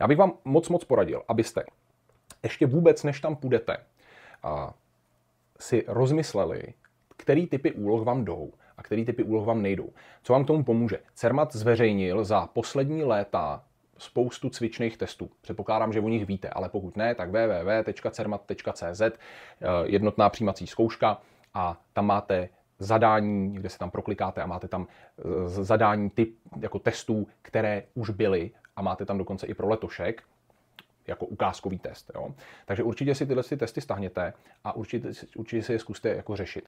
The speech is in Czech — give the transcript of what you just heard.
Já bych vám moc, moc poradil, abyste ještě vůbec, než tam půjdete, a si rozmysleli, který typy úloh vám jdou a který typy úloh vám nejdou. Co vám k tomu pomůže? Cermat zveřejnil za poslední léta spoustu cvičných testů. Předpokládám, že o nich víte, ale pokud ne, tak www.cermat.cz eh, jednotná přijímací zkouška a tam máte zadání, kde se tam proklikáte a máte tam eh, zadání typ jako testů, které už byly a máte tam dokonce i pro letošek, jako ukázkový test. Jo? Takže určitě si tyhle testy stahněte a určitě, určitě si je zkuste jako řešit.